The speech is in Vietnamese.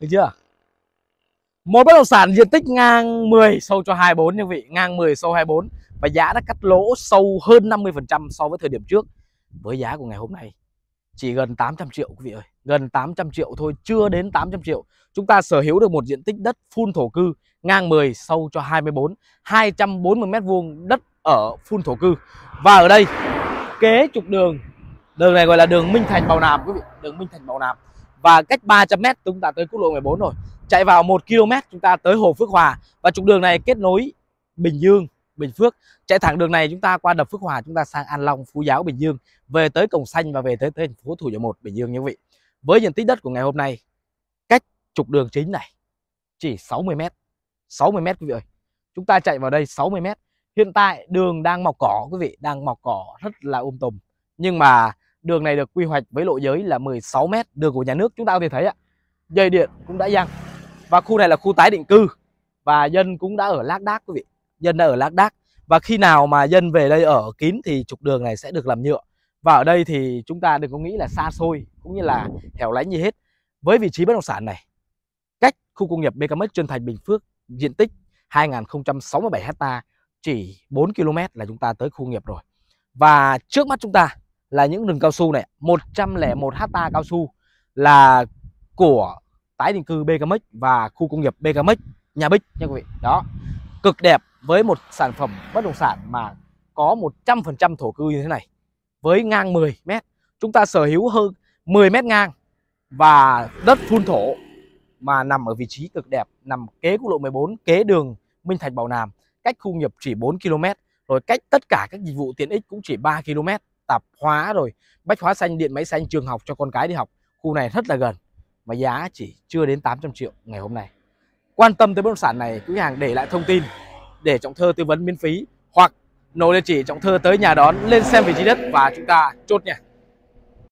Được chưa? Một bất động sản diện tích ngang 10 sâu cho 24 như vị, ngang 10 sâu 24 và giá đã cắt lỗ sâu hơn 50% so với thời điểm trước. Với giá của ngày hôm nay chỉ gần 800 triệu quý vị ơi, gần 800 triệu thôi, chưa đến 800 triệu. Chúng ta sở hữu được một diện tích đất phun thổ cư ngang 10 sâu cho 24, 240 m vuông đất ở phun thổ cư. Và ở đây kế trục đường, đường này gọi là đường Minh Thành Bảo Nam quý vị, đường Minh Thành Bảo Nam và cách 300m chúng ta tới quốc lộ 14 rồi chạy vào 1 km chúng ta tới Hồ Phước Hòa và trục đường này kết nối Bình Dương Bình Phước chạy thẳng đường này chúng ta qua đập Phước Hòa chúng ta sang An Long Phú Giáo Bình Dương về tới Cổng Xanh và về tới thành phố Thủ Dầu Một Bình Dương như quý vị với diện tích đất của ngày hôm nay cách trục đường chính này chỉ 60m 60m quý vị ơi chúng ta chạy vào đây 60m hiện tại đường đang mọc cỏ quý vị đang mọc cỏ rất là um tùm nhưng mà Đường này được quy hoạch với lộ giới là 16 mét đường của nhà nước chúng ta có thể thấy ạ. Dây điện cũng đã giăng. Và khu này là khu tái định cư và dân cũng đã ở lác đác quý vị. Dân đã ở lác đác và khi nào mà dân về đây ở kín thì trục đường này sẽ được làm nhựa. Và ở đây thì chúng ta đừng có nghĩ là xa xôi cũng như là hẻo lánh gì hết. Với vị trí bất động sản này, cách khu công nghiệp BKMX Trân Thành Bình Phước diện tích 2067 hecta chỉ 4 km là chúng ta tới khu nghiệp rồi. Và trước mắt chúng ta là những rừng cao su này 101 ha cao su là của tái định cư Becamec và khu công nghiệp Becamec nhà Bích nha quý vị đó cực đẹp với một sản phẩm bất động sản mà có 100% thổ cư như thế này với ngang 10 mét chúng ta sở hữu hơn 10 mét ngang và đất phun thổ mà nằm ở vị trí cực đẹp nằm kế quốc lộ 14 kế đường Minh Thành Bảo Nam cách khu nghiệp chỉ 4 km rồi cách tất cả các dịch vụ tiện ích cũng chỉ 3 km tạp hóa rồi bách hóa xanh điện máy xanh trường học cho con cái đi học khu này rất là gần mà giá chỉ chưa đến 800 triệu ngày hôm nay quan tâm tới bất động sản này quý hàng để lại thông tin để trọng thơ tư vấn miễn phí hoặc nộp địa chỉ trọng thơ tới nhà đón lên xem vị trí đất và chúng ta chốt nha